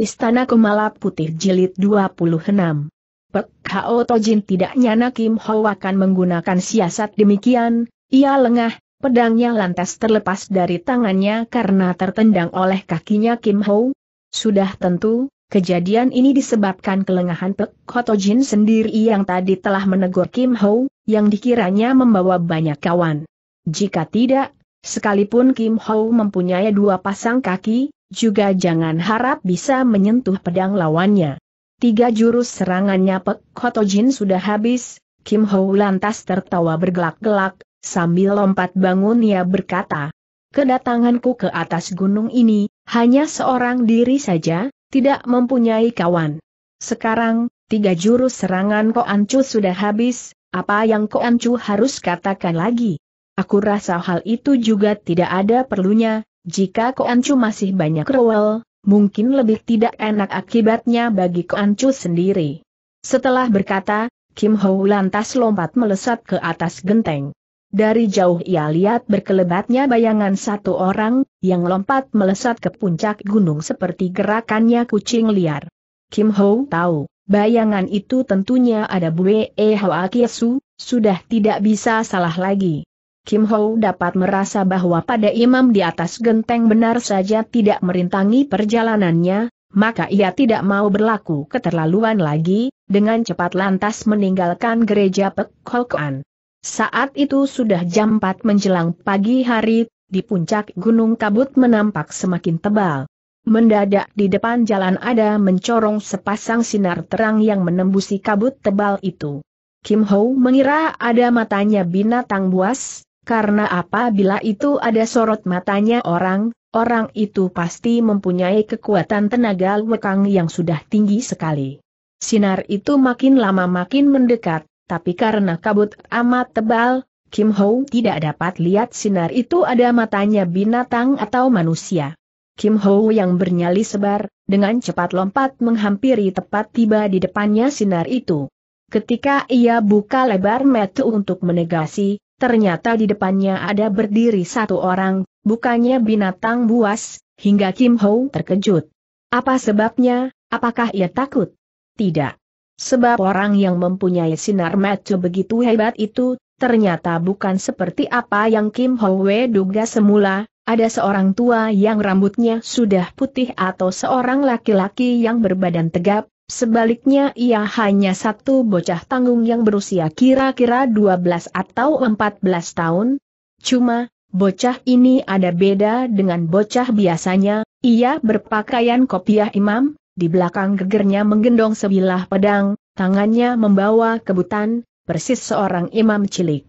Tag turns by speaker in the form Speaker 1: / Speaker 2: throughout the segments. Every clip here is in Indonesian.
Speaker 1: Istana Kemala Putih Jilid 26 Pek Hao Tojin tidak nyana Kim Ho akan menggunakan siasat demikian, ia lengah, pedangnya lantas terlepas dari tangannya karena tertendang oleh kakinya Kim Ho. Sudah tentu, kejadian ini disebabkan kelengahan Pek Hao Tojin sendiri yang tadi telah menegur Kim Ho, yang dikiranya membawa banyak kawan. Jika tidak, sekalipun Kim Ho mempunyai dua pasang kaki, juga jangan harap bisa menyentuh pedang lawannya. Tiga jurus serangannya Pek Kotojin sudah habis, Kim Ho lantas tertawa bergelak-gelak, sambil lompat bangun ia berkata, Kedatanganku ke atas gunung ini, hanya seorang diri saja, tidak mempunyai kawan. Sekarang, tiga jurus serangan Ko Ancu sudah habis, apa yang Ko Koancu harus katakan lagi? Aku rasa hal itu juga tidak ada perlunya, jika Koancu masih banyak rewel, mungkin lebih tidak enak akibatnya bagi Koancu sendiri. Setelah berkata, Kim Ho lantas lompat melesat ke atas genteng. Dari jauh ia lihat berkelebatnya bayangan satu orang, yang lompat melesat ke puncak gunung seperti gerakannya kucing liar. Kim Ho tahu, bayangan itu tentunya ada Bue Hoa Kiesu, sudah tidak bisa salah lagi. Kim Ho dapat merasa bahwa pada imam di atas genteng benar saja tidak merintangi perjalanannya, maka ia tidak mau berlaku keterlaluan lagi, dengan cepat lantas meninggalkan gereja Pek Saat itu sudah jam 4 menjelang pagi hari, di puncak gunung kabut menampak semakin tebal. Mendadak di depan jalan ada mencorong sepasang sinar terang yang menembusi kabut tebal itu. Kim Ho mengira ada matanya binatang buas, karena apabila itu ada sorot matanya orang, orang itu pasti mempunyai kekuatan tenaga wekang yang sudah tinggi sekali. Sinar itu makin lama makin mendekat, tapi karena kabut amat tebal, Kim Ho tidak dapat lihat sinar itu ada matanya binatang atau manusia. Kim Ho yang bernyali sebar, dengan cepat lompat menghampiri tepat tiba di depannya sinar itu. Ketika ia buka lebar metu untuk menegasi, ternyata di depannya ada berdiri satu orang, bukannya binatang buas, hingga Kim Ho terkejut. Apa sebabnya, apakah ia takut? Tidak. Sebab orang yang mempunyai sinar mata begitu hebat itu, ternyata bukan seperti apa yang Kim Ho Wei duga semula, ada seorang tua yang rambutnya sudah putih atau seorang laki-laki yang berbadan tegap, Sebaliknya ia hanya satu bocah tanggung yang berusia kira-kira 12 atau 14 tahun. Cuma, bocah ini ada beda dengan bocah biasanya, ia berpakaian kopiah imam, di belakang gegernya menggendong sebilah pedang, tangannya membawa kebutan, persis seorang imam cilik.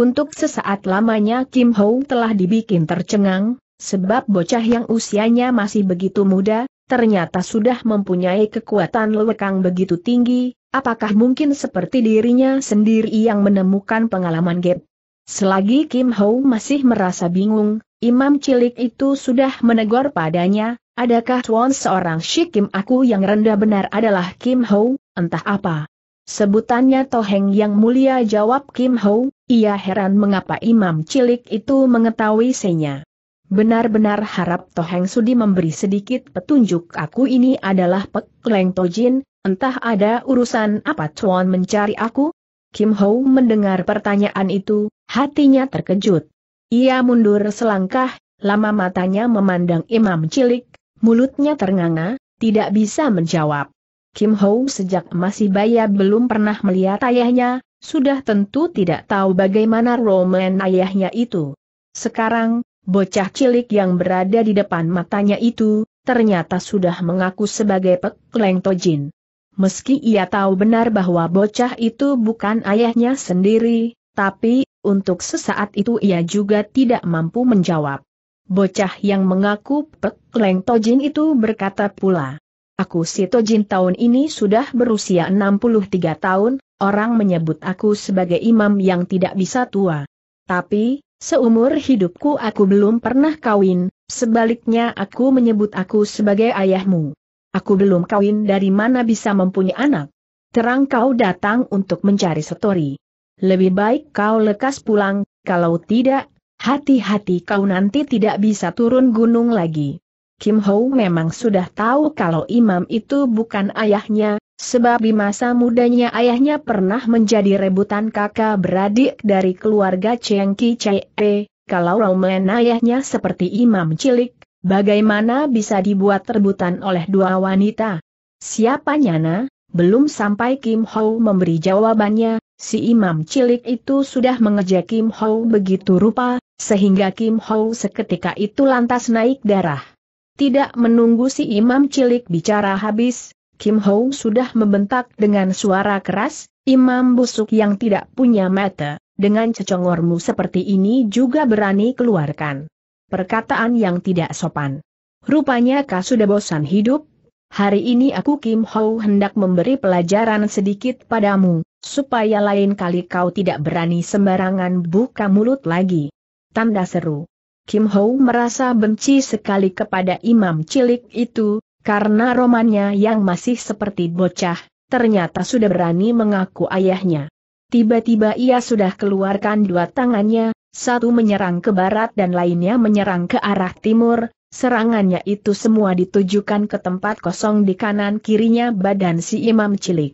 Speaker 1: Untuk sesaat lamanya Kim Ho telah dibikin tercengang, sebab bocah yang usianya masih begitu muda, ternyata sudah mempunyai kekuatan lewekang begitu tinggi, apakah mungkin seperti dirinya sendiri yang menemukan pengalaman gap? Selagi Kim Ho masih merasa bingung, imam cilik itu sudah menegur padanya, adakah tuan seorang shikim aku yang rendah benar adalah Kim Ho, entah apa. Sebutannya Toheng yang mulia jawab Kim Ho, ia heran mengapa imam cilik itu mengetahui senya. Benar-benar harap Toheng Sudi memberi sedikit petunjuk aku ini adalah Pek Leng Tojin, entah ada urusan apa Tuan mencari aku? Kim Ho mendengar pertanyaan itu, hatinya terkejut. Ia mundur selangkah, lama matanya memandang imam cilik, mulutnya ternganga, tidak bisa menjawab. Kim Ho sejak masih bayi belum pernah melihat ayahnya, sudah tentu tidak tahu bagaimana roman ayahnya itu. Sekarang, Bocah cilik yang berada di depan matanya itu, ternyata sudah mengaku sebagai Pek Leng Tojin. Meski ia tahu benar bahwa bocah itu bukan ayahnya sendiri, tapi, untuk sesaat itu ia juga tidak mampu menjawab. Bocah yang mengaku Pek Leng Tojin itu berkata pula, Aku si Tojin tahun ini sudah berusia 63 tahun, orang menyebut aku sebagai imam yang tidak bisa tua. Tapi, Seumur hidupku aku belum pernah kawin, sebaliknya aku menyebut aku sebagai ayahmu. Aku belum kawin dari mana bisa mempunyai anak. Terang kau datang untuk mencari setori. Lebih baik kau lekas pulang, kalau tidak, hati-hati kau nanti tidak bisa turun gunung lagi. Kim Ho memang sudah tahu kalau imam itu bukan ayahnya, Sebab di masa mudanya ayahnya pernah menjadi rebutan kakak beradik dari keluarga Cheng Ki Chee, kalau Roman ayahnya seperti imam cilik, bagaimana bisa dibuat rebutan oleh dua wanita? Siapa Nyana? Belum sampai Kim Ho memberi jawabannya, si imam cilik itu sudah mengejek Kim Ho begitu rupa, sehingga Kim Ho seketika itu lantas naik darah. Tidak menunggu si imam cilik bicara habis, Kim Ho sudah membentak dengan suara keras, imam busuk yang tidak punya mata, dengan cecongormu seperti ini juga berani keluarkan. Perkataan yang tidak sopan. Rupanya kau sudah bosan hidup, hari ini aku Kim Ho hendak memberi pelajaran sedikit padamu, supaya lain kali kau tidak berani sembarangan buka mulut lagi. Tanda seru. Kim Ho merasa benci sekali kepada imam cilik itu, karena romannya yang masih seperti bocah, ternyata sudah berani mengaku ayahnya. Tiba-tiba ia sudah keluarkan dua tangannya, satu menyerang ke barat dan lainnya menyerang ke arah timur, serangannya itu semua ditujukan ke tempat kosong di kanan kirinya badan si imam cilik.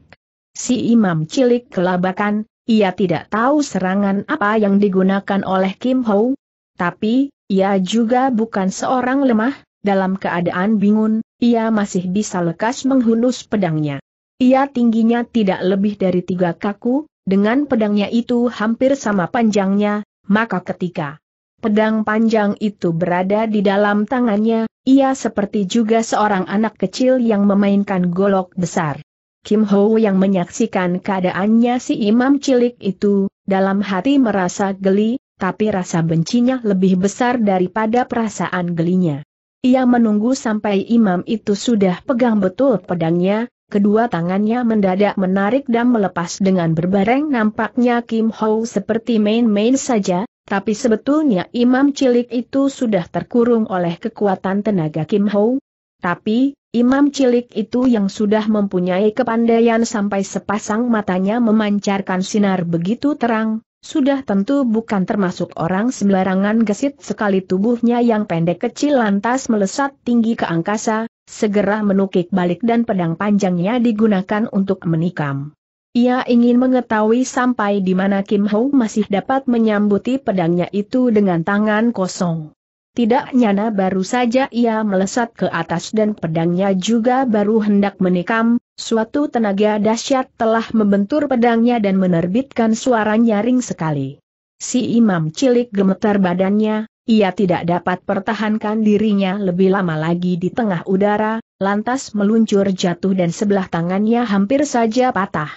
Speaker 1: Si imam cilik kelabakan, ia tidak tahu serangan apa yang digunakan oleh Kim Ho, tapi, ia juga bukan seorang lemah, dalam keadaan bingung, ia masih bisa lekas menghunus pedangnya. Ia tingginya tidak lebih dari tiga kaku, dengan pedangnya itu hampir sama panjangnya, maka ketika pedang panjang itu berada di dalam tangannya, ia seperti juga seorang anak kecil yang memainkan golok besar. Kim Ho yang menyaksikan keadaannya si imam cilik itu, dalam hati merasa geli, tapi rasa bencinya lebih besar daripada perasaan gelinya. Ia menunggu sampai imam itu sudah pegang betul pedangnya, kedua tangannya mendadak menarik dan melepas dengan berbareng nampaknya Kim Ho seperti main-main saja, tapi sebetulnya imam cilik itu sudah terkurung oleh kekuatan tenaga Kim Ho. Tapi, imam cilik itu yang sudah mempunyai kepandaian sampai sepasang matanya memancarkan sinar begitu terang, sudah tentu bukan termasuk orang sembarangan gesit sekali tubuhnya yang pendek kecil lantas melesat tinggi ke angkasa, segera menukik balik dan pedang panjangnya digunakan untuk menikam. Ia ingin mengetahui sampai di mana Kim Ho masih dapat menyambuti pedangnya itu dengan tangan kosong. Tidak nyana baru saja ia melesat ke atas dan pedangnya juga baru hendak menikam, suatu tenaga dahsyat telah membentur pedangnya dan menerbitkan suara nyaring sekali. Si imam cilik gemetar badannya, ia tidak dapat pertahankan dirinya lebih lama lagi di tengah udara, lantas meluncur jatuh dan sebelah tangannya hampir saja patah.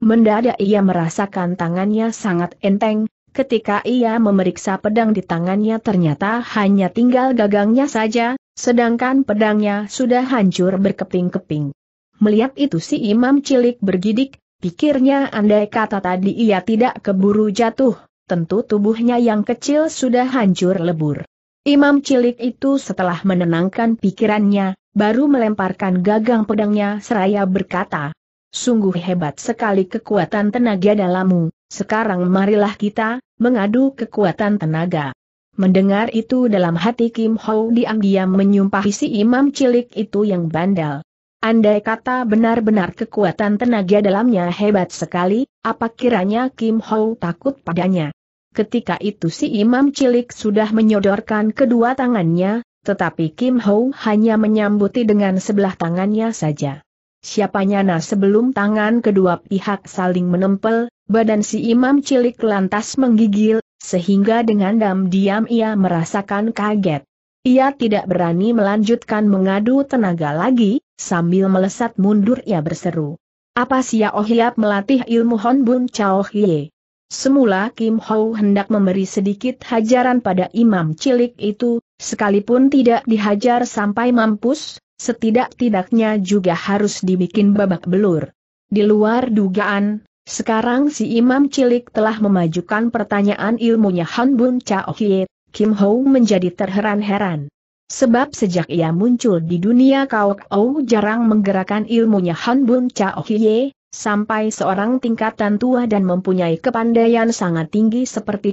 Speaker 1: Mendadak ia merasakan tangannya sangat enteng, Ketika ia memeriksa pedang di tangannya ternyata hanya tinggal gagangnya saja, sedangkan pedangnya sudah hancur berkeping-keping. Melihat itu si imam cilik bergidik, pikirnya andai kata tadi ia tidak keburu jatuh, tentu tubuhnya yang kecil sudah hancur lebur. Imam cilik itu setelah menenangkan pikirannya, baru melemparkan gagang pedangnya seraya berkata, Sungguh hebat sekali kekuatan tenaga dalammu, sekarang marilah kita, mengadu kekuatan tenaga. Mendengar itu dalam hati Kim Ho diam-diam menyumpahi si imam cilik itu yang bandel. Andai kata benar-benar kekuatan tenaga dalamnya hebat sekali, apa kiranya Kim Ho takut padanya. Ketika itu si imam cilik sudah menyodorkan kedua tangannya, tetapi Kim Ho hanya menyambuti dengan sebelah tangannya saja. Siapanya nah sebelum tangan kedua pihak saling menempel, badan si imam cilik lantas menggigil, sehingga dengan dam diam ia merasakan kaget. Ia tidak berani melanjutkan mengadu tenaga lagi, sambil melesat mundur ia berseru. Apa Sia Oh melatih ilmu Hon Bun Chao hie? Semula Kim Ho hendak memberi sedikit hajaran pada imam cilik itu, sekalipun tidak dihajar sampai mampus, setidak-tidaknya juga harus dibikin babak belur. Di luar dugaan, sekarang si imam cilik telah memajukan pertanyaan ilmunya Han Bun Chao Hie, Kim Ho menjadi terheran-heran. Sebab sejak ia muncul di dunia Kao Kau jarang menggerakkan ilmunya Han Bun Chao Hie, Sampai seorang tingkatan tua dan mempunyai kepandaian sangat tinggi seperti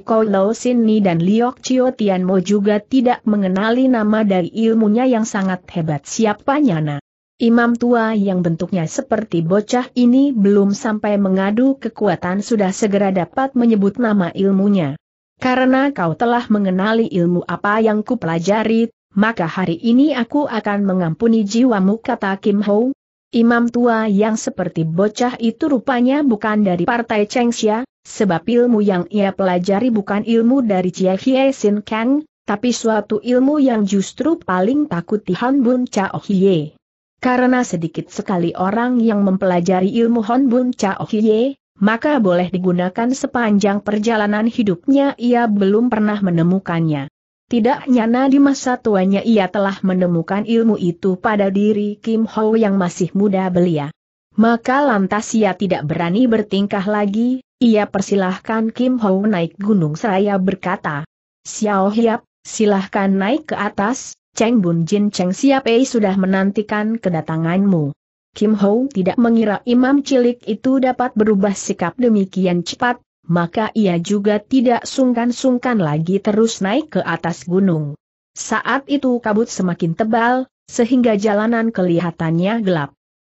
Speaker 1: Sin Ni dan Liok Chio Mo juga tidak mengenali nama dari ilmunya yang sangat hebat siapa Nyana. Imam tua yang bentuknya seperti bocah ini belum sampai mengadu kekuatan sudah segera dapat menyebut nama ilmunya. Karena kau telah mengenali ilmu apa yang kupelajari, maka hari ini aku akan mengampuni jiwamu kata Kim Ho, Imam tua yang seperti bocah itu rupanya bukan dari partai Chengxia, sebab ilmu yang ia pelajari bukan ilmu dari Chia Hie Sin Kang, tapi suatu ilmu yang justru paling takut Bun Chao Hie. Karena sedikit sekali orang yang mempelajari ilmu Bun Chao Hie, maka boleh digunakan sepanjang perjalanan hidupnya ia belum pernah menemukannya. Tidak nyana di masa tuanya ia telah menemukan ilmu itu pada diri Kim Ho yang masih muda belia. Maka lantas ia tidak berani bertingkah lagi, ia persilahkan Kim Ho naik gunung seraya berkata, Xiao Hiap, silahkan naik ke atas, Cheng Bun Jin Cheng Siap Ei sudah menantikan kedatanganmu. Kim Ho tidak mengira imam cilik itu dapat berubah sikap demikian cepat, maka ia juga tidak sungkan-sungkan lagi terus naik ke atas gunung. Saat itu kabut semakin tebal, sehingga jalanan kelihatannya gelap.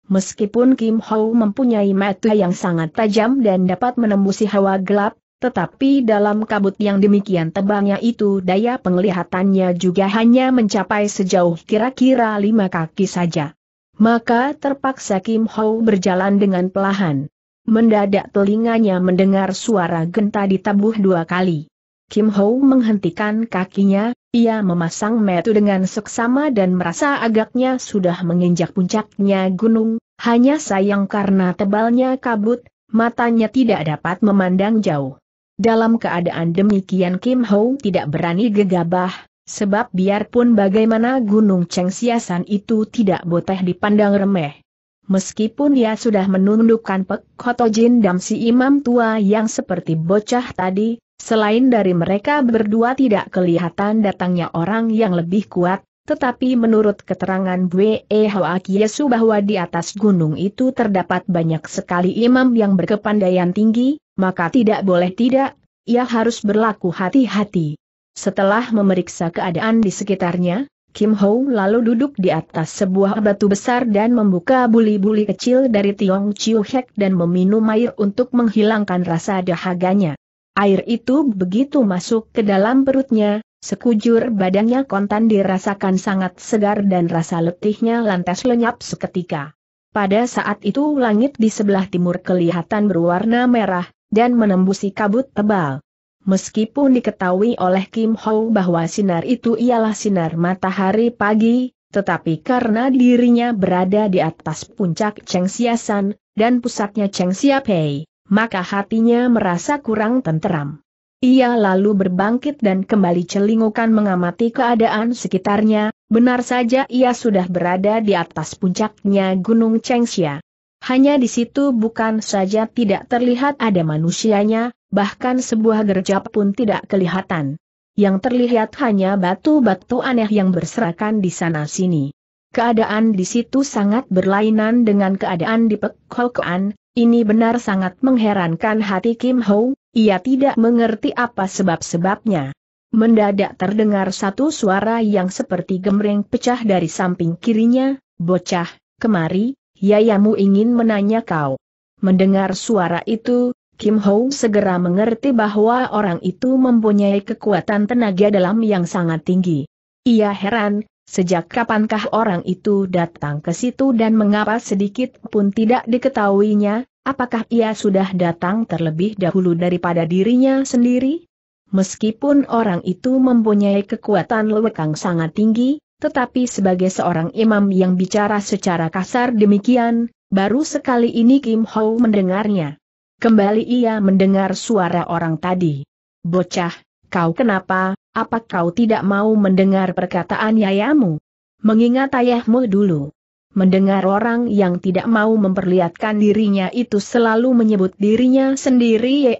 Speaker 1: Meskipun Kim Ho mempunyai mata yang sangat tajam dan dapat menembusi hawa gelap, tetapi dalam kabut yang demikian tebalnya itu daya penglihatannya juga hanya mencapai sejauh kira-kira lima kaki saja. Maka terpaksa Kim Ho berjalan dengan pelahan. Mendadak telinganya mendengar suara genta ditabuh dua kali. Kim Ho menghentikan kakinya, ia memasang metu dengan seksama dan merasa agaknya sudah menginjak puncaknya gunung, hanya sayang karena tebalnya kabut, matanya tidak dapat memandang jauh. Dalam keadaan demikian Kim Ho tidak berani gegabah, sebab biarpun bagaimana gunung cengsiasan itu tidak boteh dipandang remeh. Meskipun dia sudah menundukkan Pek kotojin Jin dan si imam tua yang seperti bocah tadi, selain dari mereka berdua tidak kelihatan datangnya orang yang lebih kuat, tetapi menurut keterangan Bwe e Hoa Kiesu bahwa di atas gunung itu terdapat banyak sekali imam yang berkepandaian tinggi, maka tidak boleh tidak, ia harus berlaku hati-hati. Setelah memeriksa keadaan di sekitarnya, Kim Ho lalu duduk di atas sebuah batu besar dan membuka buli-buli kecil dari Tiong Chiu Hek dan meminum air untuk menghilangkan rasa dahaganya. Air itu begitu masuk ke dalam perutnya, sekujur badannya kontan dirasakan sangat segar dan rasa letihnya lantas lenyap seketika. Pada saat itu langit di sebelah timur kelihatan berwarna merah, dan menembusi kabut tebal. Meskipun diketahui oleh Kim Ho bahwa sinar itu ialah sinar matahari pagi, tetapi karena dirinya berada di atas puncak Cheng Chengxiasan, dan pusatnya Cheng Chengxiapei, maka hatinya merasa kurang tenteram. Ia lalu berbangkit dan kembali celingukan mengamati keadaan sekitarnya, benar saja ia sudah berada di atas puncaknya Gunung Cheng Xia. Hanya di situ bukan saja tidak terlihat ada manusianya, bahkan sebuah gercap pun tidak kelihatan. Yang terlihat hanya batu-batu aneh yang berserakan di sana-sini. Keadaan di situ sangat berlainan dengan keadaan di Pekhokoan, ini benar sangat mengherankan hati Kim Ho, ia tidak mengerti apa sebab-sebabnya. Mendadak terdengar satu suara yang seperti gemreng pecah dari samping kirinya, bocah, kemari, Yayamu ingin menanya kau. Mendengar suara itu, Kim Ho segera mengerti bahwa orang itu mempunyai kekuatan tenaga dalam yang sangat tinggi. Ia heran, sejak kapankah orang itu datang ke situ dan mengapa sedikit pun tidak diketahuinya, apakah ia sudah datang terlebih dahulu daripada dirinya sendiri? Meskipun orang itu mempunyai kekuatan lewekang sangat tinggi, tetapi sebagai seorang imam yang bicara secara kasar demikian, baru sekali ini Kim Ho mendengarnya. Kembali ia mendengar suara orang tadi. Bocah, kau kenapa, apa kau tidak mau mendengar perkataan ayahmu? Mengingat ayahmu dulu. Mendengar orang yang tidak mau memperlihatkan dirinya itu selalu menyebut dirinya sendiri ya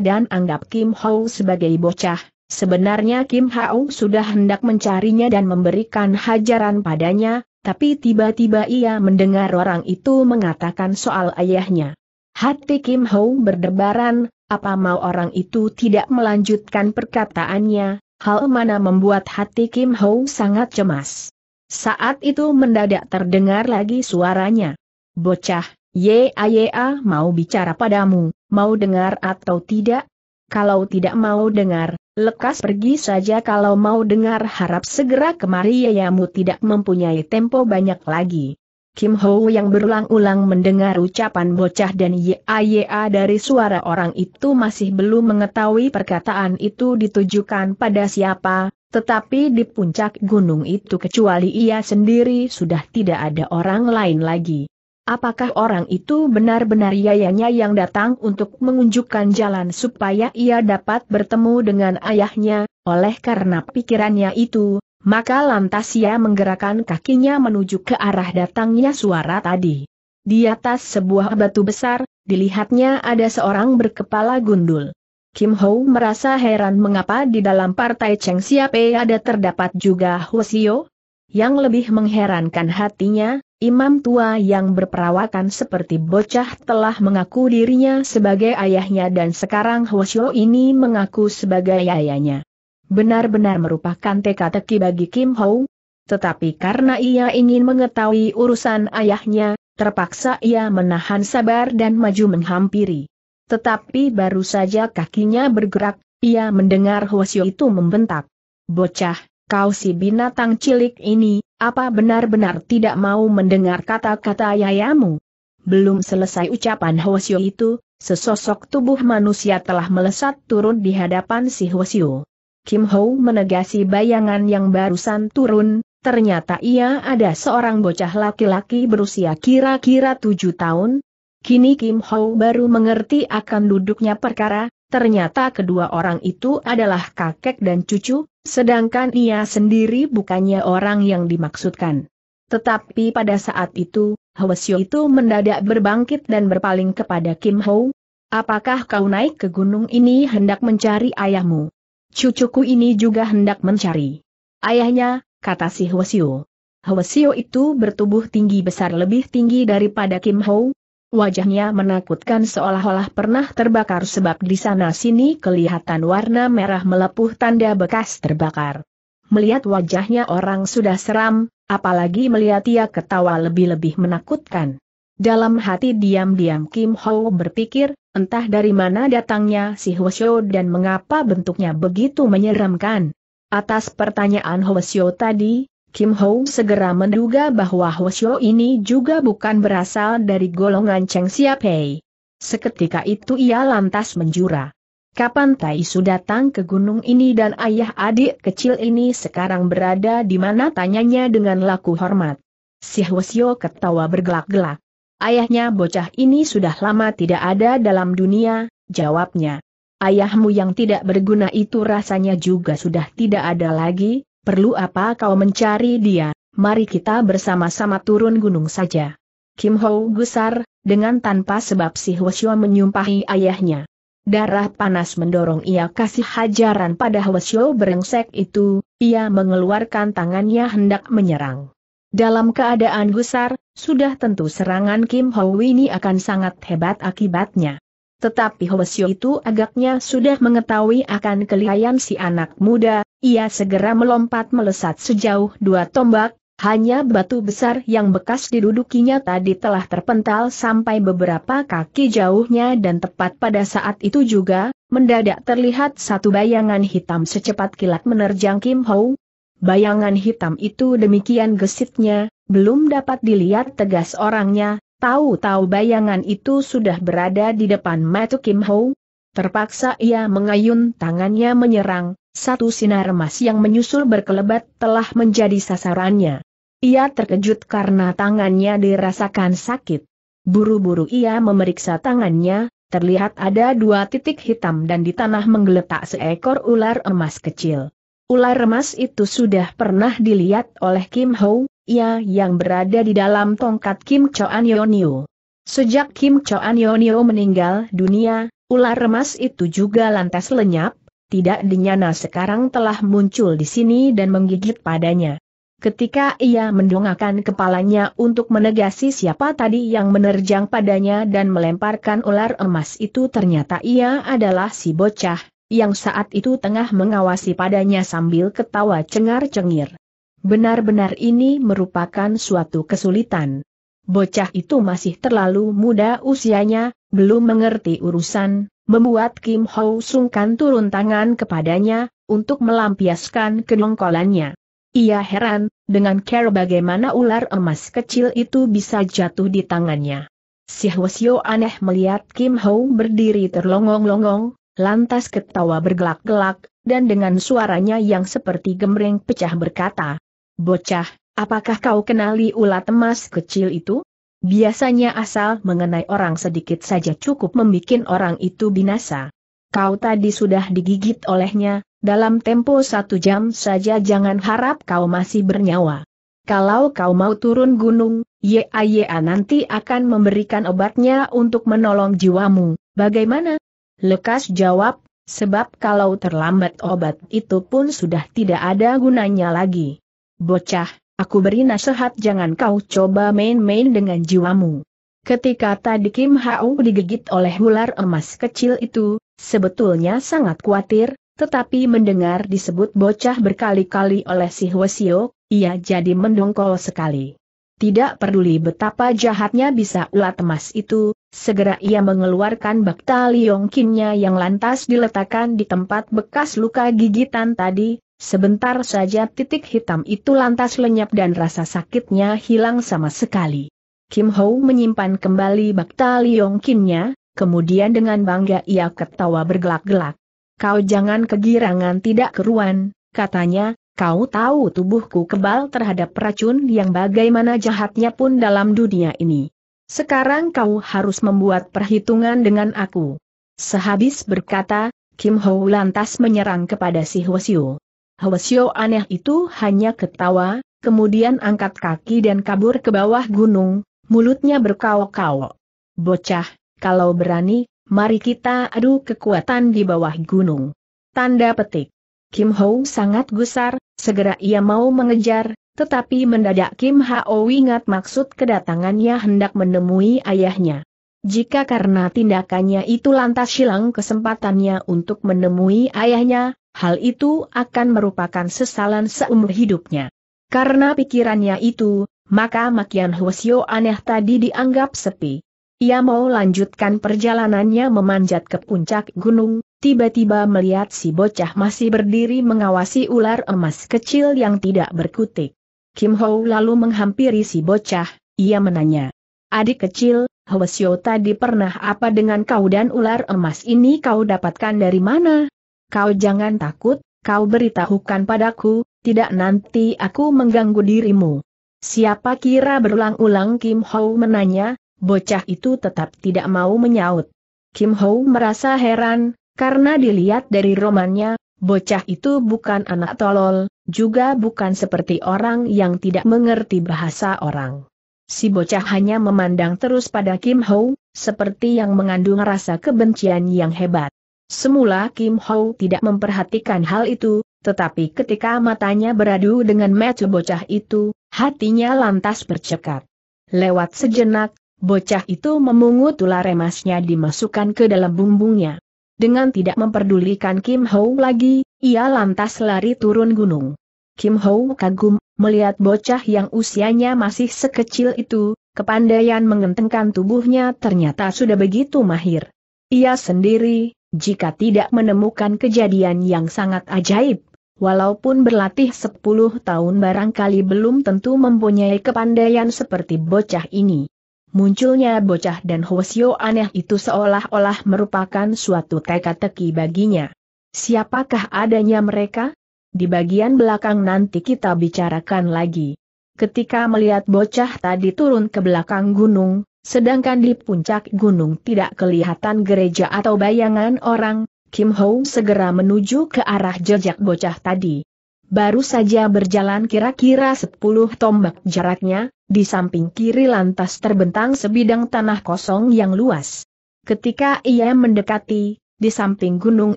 Speaker 1: dan anggap Kim Ho sebagai bocah, Sebenarnya Kim Haung sudah hendak mencarinya dan memberikan hajaran padanya, tapi tiba-tiba ia mendengar orang itu mengatakan soal ayahnya. Hati Kim Haung berdebaran, apa mau orang itu tidak melanjutkan perkataannya, hal mana membuat hati Kim Haung sangat cemas. Saat itu mendadak terdengar lagi suaranya. Bocah, Ye Ayea mau bicara padamu, mau dengar atau tidak? Kalau tidak mau dengar, Lekas pergi saja kalau mau dengar harap segera kemari yayamu tidak mempunyai tempo banyak lagi. Kim Ho yang berulang-ulang mendengar ucapan bocah dan YAYA dari suara orang itu masih belum mengetahui perkataan itu ditujukan pada siapa, tetapi di puncak gunung itu kecuali ia sendiri sudah tidak ada orang lain lagi. Apakah orang itu benar-benar yayanya yang datang untuk mengunjukkan jalan supaya ia dapat bertemu dengan ayahnya, oleh karena pikirannya itu, maka lantas ia menggerakkan kakinya menuju ke arah datangnya suara tadi. Di atas sebuah batu besar, dilihatnya ada seorang berkepala gundul. Kim Ho merasa heran mengapa di dalam partai Cheng Siapai ada terdapat juga Hwasio, yang lebih mengherankan hatinya, imam tua yang berperawakan seperti bocah telah mengaku dirinya sebagai ayahnya dan sekarang Hwasyo ini mengaku sebagai ayahnya. Benar-benar merupakan teka-teki bagi Kim Ho. Tetapi karena ia ingin mengetahui urusan ayahnya, terpaksa ia menahan sabar dan maju menghampiri. Tetapi baru saja kakinya bergerak, ia mendengar Hwasyo itu membentak. Bocah, kau si binatang cilik ini, apa benar-benar tidak mau mendengar kata-kata ayahmu? Belum selesai ucapan Hwasyo itu, sesosok tubuh manusia telah melesat turun di hadapan si Hwasyo. Kim Ho menegasi bayangan yang barusan turun, ternyata ia ada seorang bocah laki-laki berusia kira-kira tujuh tahun. Kini Kim Ho baru mengerti akan duduknya perkara, Ternyata kedua orang itu adalah kakek dan cucu, sedangkan ia sendiri bukannya orang yang dimaksudkan. Tetapi pada saat itu, Hwasyo itu mendadak berbangkit dan berpaling kepada Kim Ho. Apakah kau naik ke gunung ini hendak mencari ayahmu? Cucuku ini juga hendak mencari. Ayahnya, kata si Hwasyo. Hwasyo itu bertubuh tinggi besar lebih tinggi daripada Kim Ho, Wajahnya menakutkan seolah-olah pernah terbakar sebab di sana-sini kelihatan warna merah melepuh tanda bekas terbakar. Melihat wajahnya orang sudah seram, apalagi melihat ia ketawa lebih-lebih menakutkan. Dalam hati diam-diam Kim Ho berpikir, entah dari mana datangnya si Hwasyo dan mengapa bentuknya begitu menyeramkan. Atas pertanyaan Hwasyo tadi, Kim Ho segera menduga bahwa Hwasyo ini juga bukan berasal dari golongan Cheng Siapei. Seketika itu ia lantas menjura. Kapan Tai Su datang ke gunung ini dan ayah adik kecil ini sekarang berada di mana tanyanya dengan laku hormat. Si Hwasyo ketawa bergelak-gelak. Ayahnya bocah ini sudah lama tidak ada dalam dunia, jawabnya. Ayahmu yang tidak berguna itu rasanya juga sudah tidak ada lagi, Perlu apa kau mencari dia, mari kita bersama-sama turun gunung saja. Kim Ho gusar, dengan tanpa sebab si Hwasyo menyumpahi ayahnya. Darah panas mendorong ia kasih hajaran pada Hwasyo berengsek itu, ia mengeluarkan tangannya hendak menyerang. Dalam keadaan gusar, sudah tentu serangan Kim Ho ini akan sangat hebat akibatnya. Tetapi Hwasyo itu agaknya sudah mengetahui akan kelihayan si anak muda, ia segera melompat melesat sejauh dua tombak, hanya batu besar yang bekas didudukinya tadi telah terpental sampai beberapa kaki jauhnya dan tepat pada saat itu juga, mendadak terlihat satu bayangan hitam secepat kilat menerjang Kim Ho. Bayangan hitam itu demikian gesitnya, belum dapat dilihat tegas orangnya, tahu-tahu bayangan itu sudah berada di depan mata Kim Ho. Terpaksa ia mengayun tangannya menyerang, satu sinar emas yang menyusul berkelebat telah menjadi sasarannya. Ia terkejut karena tangannya dirasakan sakit. Buru-buru ia memeriksa tangannya, terlihat ada dua titik hitam dan di tanah menggeletak seekor ular emas kecil. Ular emas itu sudah pernah dilihat oleh Kim Ho, ia yang berada di dalam tongkat Kim An Yonio. Sejak Kim An Yonio meninggal dunia, ular emas itu juga lantas lenyap, tidak dinyana sekarang telah muncul di sini dan menggigit padanya. Ketika ia mendongakkan kepalanya untuk menegasi siapa tadi yang menerjang padanya dan melemparkan ular emas itu ternyata ia adalah si bocah, yang saat itu tengah mengawasi padanya sambil ketawa cengar-cengir. Benar-benar ini merupakan suatu kesulitan. Bocah itu masih terlalu muda usianya, belum mengerti urusan, membuat Kim Ho sungkan turun tangan kepadanya, untuk melampiaskan kedongkolannya. Ia heran, dengan care bagaimana ular emas kecil itu bisa jatuh di tangannya. Si Hwasyo aneh melihat Kim Ho berdiri terlongong-longong, lantas ketawa bergelak-gelak, dan dengan suaranya yang seperti gemreng pecah berkata, Bocah, apakah kau kenali ulat emas kecil itu? Biasanya asal mengenai orang sedikit saja cukup membuat orang itu binasa. Kau tadi sudah digigit olehnya, dalam tempo satu jam saja jangan harap kau masih bernyawa. Kalau kau mau turun gunung, YAYA nanti akan memberikan obatnya untuk menolong jiwamu, bagaimana? Lekas jawab, sebab kalau terlambat obat itu pun sudah tidak ada gunanya lagi. Bocah, Aku beri nasihat jangan kau coba main-main dengan jiwamu. Ketika tadi Kim Hao digigit oleh ular emas kecil itu, sebetulnya sangat khawatir, tetapi mendengar disebut bocah berkali-kali oleh si Hwasio, ia jadi mendongkol sekali. Tidak peduli betapa jahatnya bisa ulat emas itu, segera ia mengeluarkan bakta Liong Kinnya yang lantas diletakkan di tempat bekas luka gigitan tadi, Sebentar saja titik hitam itu lantas lenyap dan rasa sakitnya hilang sama sekali. Kim Ho menyimpan kembali bakta Liong Kinnya, kemudian dengan bangga ia ketawa bergelak-gelak. Kau jangan kegirangan tidak keruan, katanya, kau tahu tubuhku kebal terhadap racun yang bagaimana jahatnya pun dalam dunia ini. Sekarang kau harus membuat perhitungan dengan aku. Sehabis berkata, Kim Ho lantas menyerang kepada si Hwasyu. Hwasyo aneh itu hanya ketawa, kemudian angkat kaki dan kabur ke bawah gunung, mulutnya berkawok-kawok. Bocah, kalau berani, mari kita adu kekuatan di bawah gunung. Tanda petik. Kim Ho sangat gusar, segera ia mau mengejar, tetapi mendadak Kim Ho ingat maksud kedatangannya hendak menemui ayahnya. Jika karena tindakannya itu lantas hilang kesempatannya untuk menemui ayahnya, hal itu akan merupakan sesalan seumur hidupnya. Karena pikirannya itu, maka Makian Hwasyo aneh tadi dianggap sepi. Ia mau lanjutkan perjalanannya memanjat ke puncak gunung, tiba-tiba melihat si bocah masih berdiri mengawasi ular emas kecil yang tidak berkutik. Kim Ho lalu menghampiri si bocah, ia menanya. Adik kecil, Hwasyo tadi pernah apa dengan kau dan ular emas ini kau dapatkan dari mana? Kau jangan takut, kau beritahukan padaku, tidak nanti aku mengganggu dirimu. Siapa kira berulang-ulang Kim Ho menanya, bocah itu tetap tidak mau menyaut. Kim Ho merasa heran, karena dilihat dari romannya, bocah itu bukan anak tolol, juga bukan seperti orang yang tidak mengerti bahasa orang. Si bocah hanya memandang terus pada Kim Ho, seperti yang mengandung rasa kebencian yang hebat. Semula Kim Ho tidak memperhatikan hal itu, tetapi ketika matanya beradu dengan metu bocah itu, hatinya lantas bercekat. Lewat sejenak, bocah itu memungut tular emasnya dimasukkan ke dalam bumbungnya. Dengan tidak memperdulikan Kim Ho lagi, ia lantas lari turun gunung. Kim Ho kagum, melihat bocah yang usianya masih sekecil itu, kepandaian mengentengkan tubuhnya ternyata sudah begitu mahir. Ia sendiri, jika tidak menemukan kejadian yang sangat ajaib, walaupun berlatih 10 tahun barangkali belum tentu mempunyai kepandaian seperti bocah ini. Munculnya bocah dan Hosio aneh itu seolah-olah merupakan suatu teka-teki baginya. Siapakah adanya mereka? Di bagian belakang nanti kita bicarakan lagi. Ketika melihat bocah tadi turun ke belakang gunung, Sedangkan di puncak gunung tidak kelihatan gereja atau bayangan orang, Kim Ho segera menuju ke arah jejak bocah tadi. Baru saja berjalan kira-kira 10 tombak jaraknya, di samping kiri lantas terbentang sebidang tanah kosong yang luas. Ketika ia mendekati, di samping gunung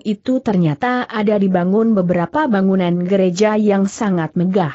Speaker 1: itu ternyata ada dibangun beberapa bangunan gereja yang sangat megah.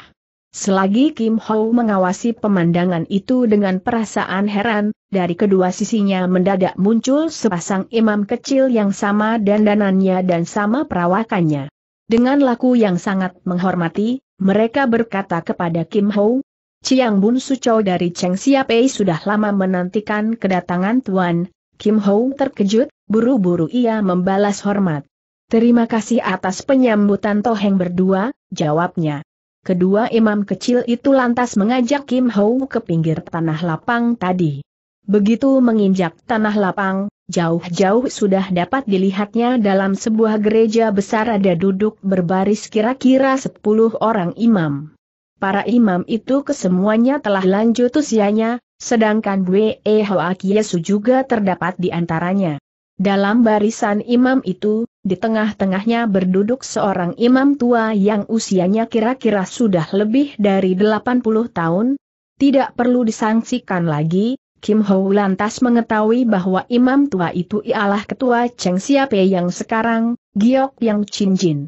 Speaker 1: Selagi Kim Ho mengawasi pemandangan itu dengan perasaan heran, dari kedua sisinya mendadak muncul sepasang imam kecil yang sama dandanannya dan sama perawakannya. Dengan laku yang sangat menghormati, mereka berkata kepada Kim Ho, Chiang Bun Sucho dari Cheng Siapei sudah lama menantikan kedatangan Tuan, Kim Ho terkejut, buru-buru ia membalas hormat. Terima kasih atas penyambutan Toheng berdua, jawabnya. Kedua imam kecil itu lantas mengajak Kim Ho ke pinggir tanah lapang tadi. Begitu menginjak tanah lapang, jauh-jauh sudah dapat dilihatnya dalam sebuah gereja besar ada duduk berbaris kira-kira 10 orang imam. Para imam itu kesemuanya telah lanjut usianya, sedangkan Wei Hoa Kiesu juga terdapat di antaranya. Dalam barisan imam itu, di tengah-tengahnya berduduk seorang imam tua yang usianya kira-kira sudah lebih dari 80 tahun. Tidak perlu disangsikan lagi, Kim Ho lantas mengetahui bahwa imam tua itu ialah ketua Cheng Xiape yang sekarang, Giok Yang Chin Jin.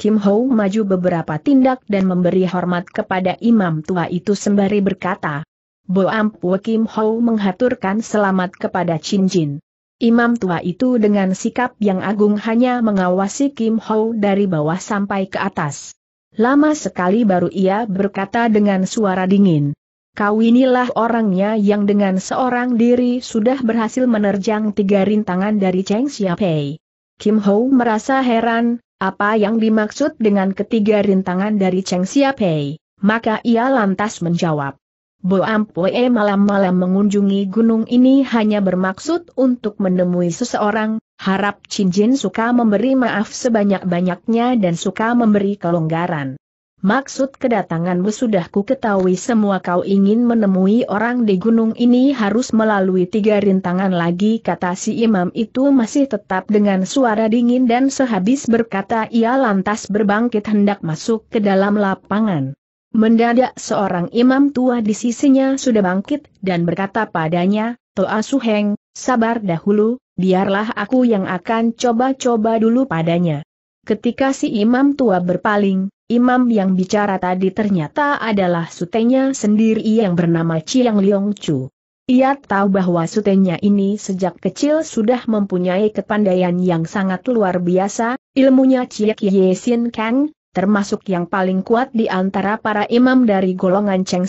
Speaker 1: Kim Ho maju beberapa tindak dan memberi hormat kepada imam tua itu sembari berkata, Bo Ampua Kim Ho menghaturkan selamat kepada Chin Jin. Imam tua itu dengan sikap yang agung hanya mengawasi Kim Ho dari bawah sampai ke atas. Lama sekali baru ia berkata dengan suara dingin. Kau inilah orangnya yang dengan seorang diri sudah berhasil menerjang tiga rintangan dari Cheng Xiaopei. Kim Ho merasa heran, apa yang dimaksud dengan ketiga rintangan dari Cheng Xiaopei, maka ia lantas menjawab. Bo Poe malam-malam mengunjungi gunung ini hanya bermaksud untuk menemui seseorang, harap Chin Jin suka memberi maaf sebanyak-banyaknya dan suka memberi kelonggaran. Maksud kedatanganmu sudah ku ketahui semua kau ingin menemui orang di gunung ini harus melalui tiga rintangan lagi kata si imam itu masih tetap dengan suara dingin dan sehabis berkata ia lantas berbangkit hendak masuk ke dalam lapangan. Mendadak seorang imam tua di sisinya sudah bangkit dan berkata padanya, Toa Suheng, sabar dahulu, biarlah aku yang akan coba-coba dulu padanya. Ketika si imam tua berpaling, imam yang bicara tadi ternyata adalah sutenya sendiri yang bernama Chiang Leong Chu. Ia tahu bahwa sutenya ini sejak kecil sudah mempunyai kepandaian yang sangat luar biasa, ilmunya Ciek Yesin Kang, termasuk yang paling kuat di antara para imam dari golongan Cheng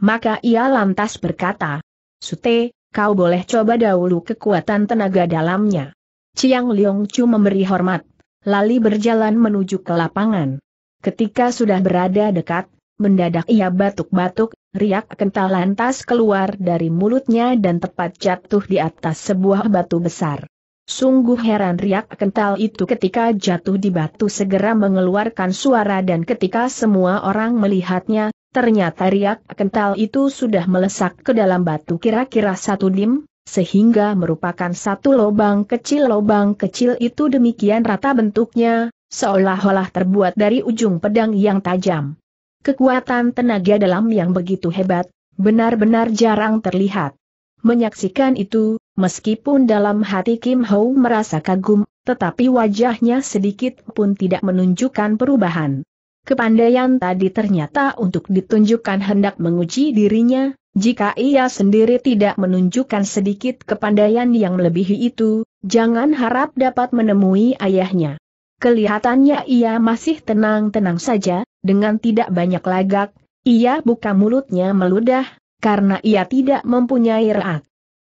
Speaker 1: maka ia lantas berkata, Sute, kau boleh coba dahulu kekuatan tenaga dalamnya. Chiang Leong Chu memberi hormat, lali berjalan menuju ke lapangan. Ketika sudah berada dekat, mendadak ia batuk-batuk, riak kental lantas keluar dari mulutnya dan tepat jatuh di atas sebuah batu besar. Sungguh heran riak kental itu ketika jatuh di batu segera mengeluarkan suara dan ketika semua orang melihatnya, ternyata riak kental itu sudah melesak ke dalam batu kira-kira satu dim, sehingga merupakan satu lobang kecil lobang kecil itu demikian rata bentuknya, seolah-olah terbuat dari ujung pedang yang tajam. Kekuatan tenaga dalam yang begitu hebat, benar-benar jarang terlihat. Menyaksikan itu, meskipun dalam hati Kim Ho merasa kagum, tetapi wajahnya sedikit pun tidak menunjukkan perubahan. Kepandaian tadi ternyata untuk ditunjukkan hendak menguji dirinya, jika ia sendiri tidak menunjukkan sedikit kepandaian yang melebihi itu, jangan harap dapat menemui ayahnya. Kelihatannya ia masih tenang-tenang saja, dengan tidak banyak lagak, ia buka mulutnya meludah, karena ia tidak mempunyai raak.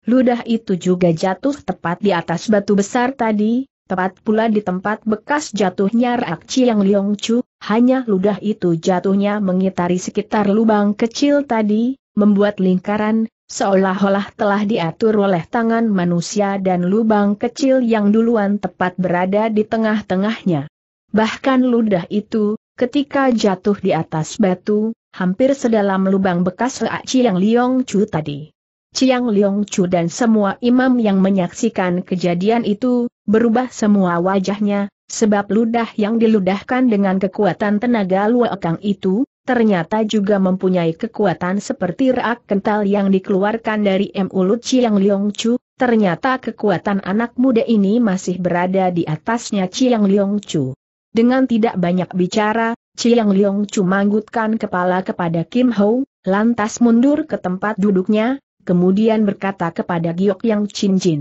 Speaker 1: Ludah itu juga jatuh tepat di atas batu besar tadi, tepat pula di tempat bekas jatuhnya raak Ciang Liong Chu, hanya ludah itu jatuhnya mengitari sekitar lubang kecil tadi, membuat lingkaran, seolah-olah telah diatur oleh tangan manusia dan lubang kecil yang duluan tepat berada di tengah-tengahnya. Bahkan ludah itu, ketika jatuh di atas batu, hampir sedalam lubang bekas leak Chiang Liong Chu tadi. Chiang Liong Chu dan semua imam yang menyaksikan kejadian itu, berubah semua wajahnya, sebab ludah yang diludahkan dengan kekuatan tenaga luakang itu, ternyata juga mempunyai kekuatan seperti reak kental yang dikeluarkan dari mulut Chiang Liong Chu, ternyata kekuatan anak muda ini masih berada di atasnya Chiang Liong Chu. Dengan tidak banyak bicara, Chiang Liong cuma manggutkan kepala kepada Kim Ho, lantas mundur ke tempat duduknya, kemudian berkata kepada Giok Yang Chin Jin.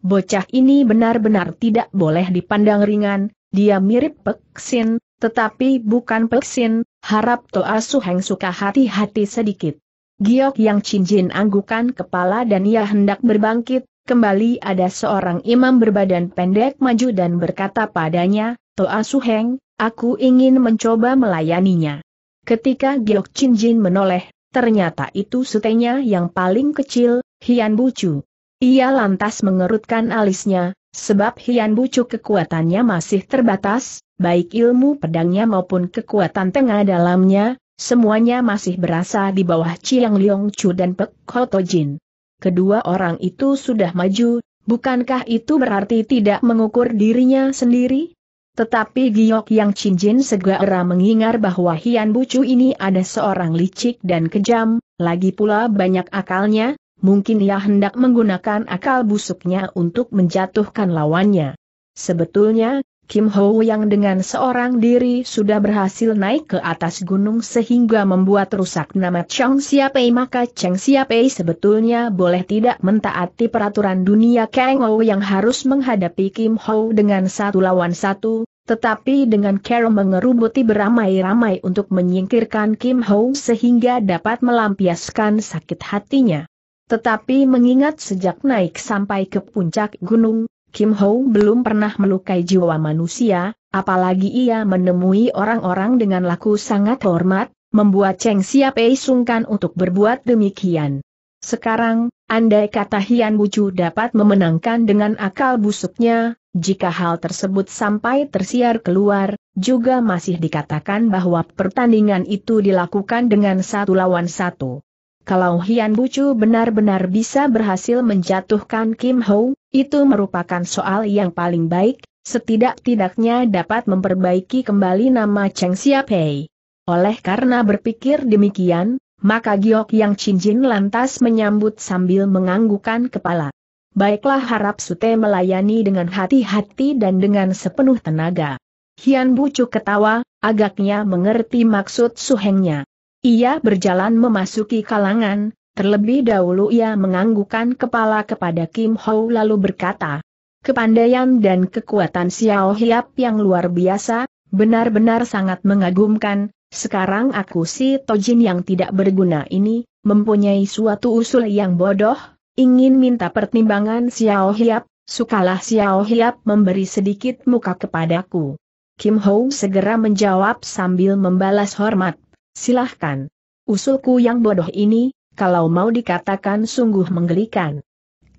Speaker 1: Bocah ini benar-benar tidak boleh dipandang ringan, dia mirip Peksin, tetapi bukan Peksin, harap Toa Suheng suka hati-hati sedikit. Giok Yang Chin Jin anggukan kepala dan ia hendak berbangkit, kembali ada seorang imam berbadan pendek maju dan berkata padanya, Toa Suheng, aku ingin mencoba melayaninya. Ketika Giok Chin Jin menoleh, ternyata itu sutenya yang paling kecil, Hian Bucu. Ia lantas mengerutkan alisnya, sebab Hian Bucu kekuatannya masih terbatas, baik ilmu pedangnya maupun kekuatan tengah dalamnya, semuanya masih berasa di bawah Chiang Leong Chu dan Pek Koto Jin. Kedua orang itu sudah maju, bukankah itu berarti tidak mengukur dirinya sendiri? Tetapi Giok Yang Cinjin segera mengingat bahwa Hian Bucu ini ada seorang licik dan kejam, lagi pula banyak akalnya, mungkin ia hendak menggunakan akal busuknya untuk menjatuhkan lawannya. Sebetulnya, Kim Ho yang dengan seorang diri sudah berhasil naik ke atas gunung sehingga membuat rusak nama Cheng Siapei maka Cheng Siapei sebetulnya boleh tidak mentaati peraturan dunia Kang Ho yang harus menghadapi Kim Ho dengan satu lawan satu, tetapi dengan Carol mengerubuti beramai-ramai untuk menyingkirkan Kim Ho sehingga dapat melampiaskan sakit hatinya. Tetapi mengingat sejak naik sampai ke puncak gunung, Kim Ho belum pernah melukai jiwa manusia, apalagi ia menemui orang-orang dengan laku sangat hormat, membuat Cheng Siapei sungkan untuk berbuat demikian. Sekarang, andai kata Hian Bucu dapat memenangkan dengan akal busuknya, jika hal tersebut sampai tersiar keluar, juga masih dikatakan bahwa pertandingan itu dilakukan dengan satu lawan satu. Kalau Hian Bucu benar-benar bisa berhasil menjatuhkan Kim Ho, itu merupakan soal yang paling baik, setidak-tidaknya dapat memperbaiki kembali nama Cheng Xiaopei. Oleh karena berpikir demikian, maka Giok Yang Cinjin lantas menyambut sambil menganggukan kepala. Baiklah harap Sute melayani dengan hati-hati dan dengan sepenuh tenaga. Hian Bucu ketawa, agaknya mengerti maksud suhengnya. Ia berjalan memasuki kalangan, Terlebih dahulu ia menganggukkan kepala kepada Kim Ho lalu berkata, Kepandaian dan kekuatan Xiao Hiap yang luar biasa, benar-benar sangat mengagumkan, sekarang aku si Tojin yang tidak berguna ini, mempunyai suatu usul yang bodoh, ingin minta pertimbangan Xiao Hiap, sukalah Xiao Hiap memberi sedikit muka kepadaku. Kim Ho segera menjawab sambil membalas hormat, silahkan. Usulku yang bodoh ini, kalau mau dikatakan sungguh menggelikan.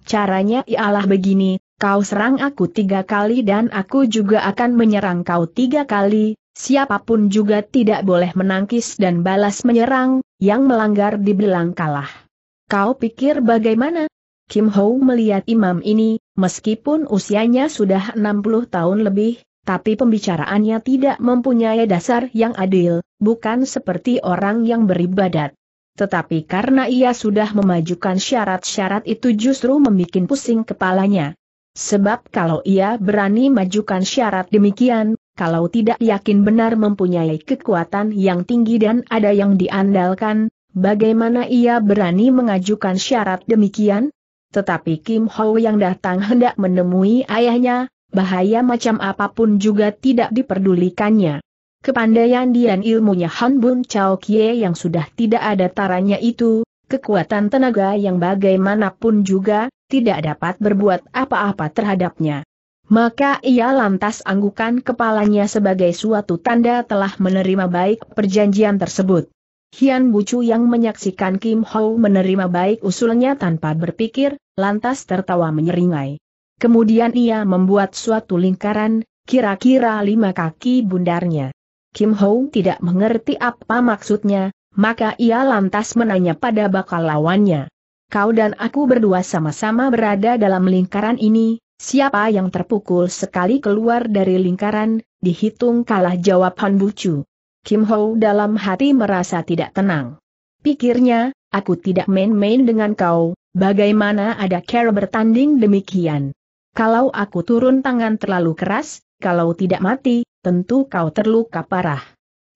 Speaker 1: Caranya ialah begini, kau serang aku tiga kali dan aku juga akan menyerang kau tiga kali, siapapun juga tidak boleh menangkis dan balas menyerang, yang melanggar dibilang kalah. Kau pikir bagaimana? Kim Ho melihat imam ini, meskipun usianya sudah 60 tahun lebih, tapi pembicaraannya tidak mempunyai dasar yang adil, bukan seperti orang yang beribadat. Tetapi karena ia sudah memajukan syarat-syarat itu justru membuat pusing kepalanya. Sebab kalau ia berani majukan syarat demikian, kalau tidak yakin benar mempunyai kekuatan yang tinggi dan ada yang diandalkan, bagaimana ia berani mengajukan syarat demikian? Tetapi Kim Ho yang datang hendak menemui ayahnya, bahaya macam apapun juga tidak diperdulikannya. Kepandaian dan ilmunya Han Bun Chao Kie yang sudah tidak ada taranya itu, kekuatan tenaga yang bagaimanapun juga, tidak dapat berbuat apa-apa terhadapnya. Maka ia lantas anggukan kepalanya sebagai suatu tanda telah menerima baik perjanjian tersebut. Hian Bucu yang menyaksikan Kim Ho menerima baik usulnya tanpa berpikir, lantas tertawa menyeringai. Kemudian ia membuat suatu lingkaran, kira-kira lima kaki bundarnya. Kim Ho tidak mengerti apa maksudnya, maka ia lantas menanya pada bakal lawannya. Kau dan aku berdua sama-sama berada dalam lingkaran ini, siapa yang terpukul sekali keluar dari lingkaran, dihitung kalah jawab Han Bucu. Kim Ho dalam hati merasa tidak tenang. Pikirnya, aku tidak main-main dengan kau, bagaimana ada cara bertanding demikian? Kalau aku turun tangan terlalu keras, kalau tidak mati, tentu kau terluka parah.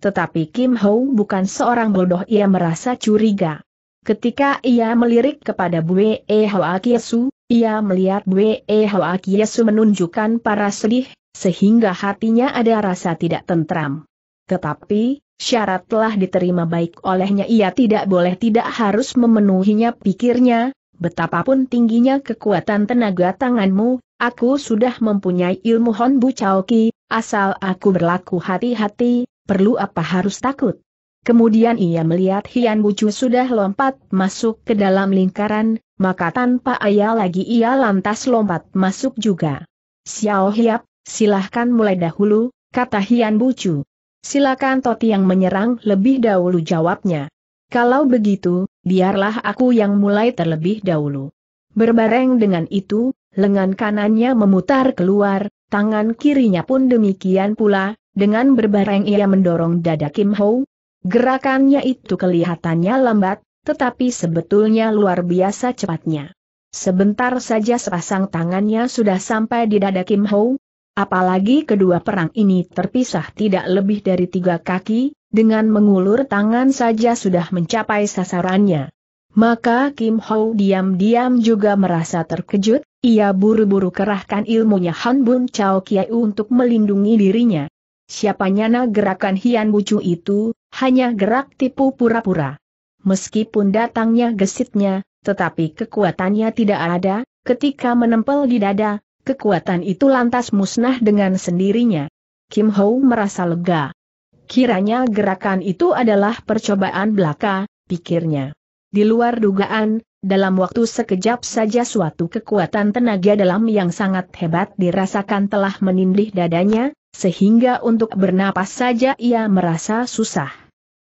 Speaker 1: Tetapi Kim Ho bukan seorang bodoh ia merasa curiga. Ketika ia melirik kepada Bue E Hoa Kiesu, ia melihat Bue E Hoa Kiesu menunjukkan para sedih, sehingga hatinya ada rasa tidak tentram. Tetapi, syarat telah diterima baik olehnya ia tidak boleh tidak harus memenuhinya pikirnya, betapapun tingginya kekuatan tenaga tanganmu, Aku sudah mempunyai ilmu Honbu Chaoki, asal aku berlaku hati-hati, perlu apa harus takut? Kemudian ia melihat Hian Bucu sudah lompat masuk ke dalam lingkaran, maka tanpa ayah lagi ia lantas lompat masuk juga. Xiao Hiap, silahkan mulai dahulu, kata Hian Bucu. Silakan Toti yang menyerang lebih dahulu jawabnya. Kalau begitu, biarlah aku yang mulai terlebih dahulu. Berbareng dengan itu, lengan kanannya memutar keluar, tangan kirinya pun demikian pula, dengan berbareng ia mendorong dada Kim Ho. Gerakannya itu kelihatannya lambat, tetapi sebetulnya luar biasa cepatnya. Sebentar saja sepasang tangannya sudah sampai di dada Kim Ho, Apalagi kedua perang ini terpisah tidak lebih dari tiga kaki, dengan mengulur tangan saja sudah mencapai sasarannya. Maka Kim Ho diam-diam juga merasa terkejut, ia buru-buru kerahkan ilmunya Han Bun Chao Kiai untuk melindungi dirinya. Siapa nyana gerakan Hian Bucu itu, hanya gerak tipu pura-pura. Meskipun datangnya gesitnya, tetapi kekuatannya tidak ada, ketika menempel di dada, kekuatan itu lantas musnah dengan sendirinya. Kim Ho merasa lega. Kiranya gerakan itu adalah percobaan belaka, pikirnya. Di luar dugaan, dalam waktu sekejap saja suatu kekuatan tenaga dalam yang sangat hebat dirasakan telah menindih dadanya, sehingga untuk bernapas saja ia merasa susah.